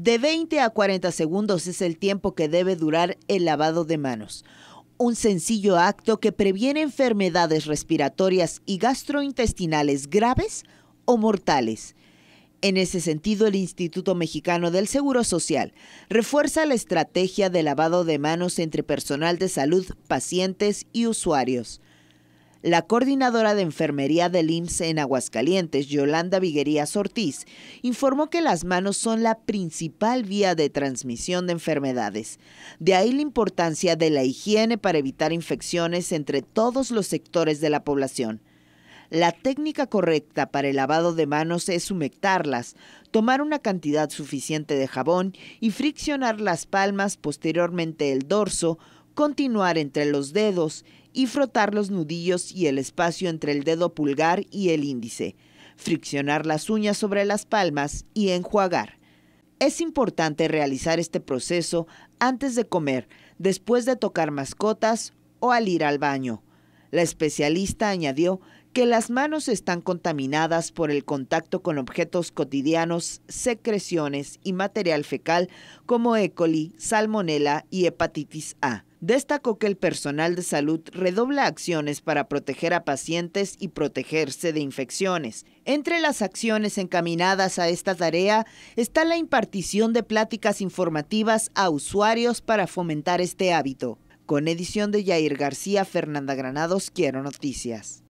De 20 a 40 segundos es el tiempo que debe durar el lavado de manos. Un sencillo acto que previene enfermedades respiratorias y gastrointestinales graves o mortales. En ese sentido, el Instituto Mexicano del Seguro Social refuerza la estrategia de lavado de manos entre personal de salud, pacientes y usuarios la coordinadora de enfermería del IMSS en Aguascalientes, Yolanda Viguerías Ortiz, informó que las manos son la principal vía de transmisión de enfermedades. De ahí la importancia de la higiene para evitar infecciones entre todos los sectores de la población. La técnica correcta para el lavado de manos es humectarlas, tomar una cantidad suficiente de jabón y friccionar las palmas, posteriormente el dorso, continuar entre los dedos y frotar los nudillos y el espacio entre el dedo pulgar y el índice, friccionar las uñas sobre las palmas y enjuagar. Es importante realizar este proceso antes de comer, después de tocar mascotas o al ir al baño. La especialista añadió que las manos están contaminadas por el contacto con objetos cotidianos, secreciones y material fecal como E. coli, salmonela y hepatitis A destacó que el personal de salud redobla acciones para proteger a pacientes y protegerse de infecciones. Entre las acciones encaminadas a esta tarea está la impartición de pláticas informativas a usuarios para fomentar este hábito. Con edición de Yair García, Fernanda Granados, Quiero Noticias.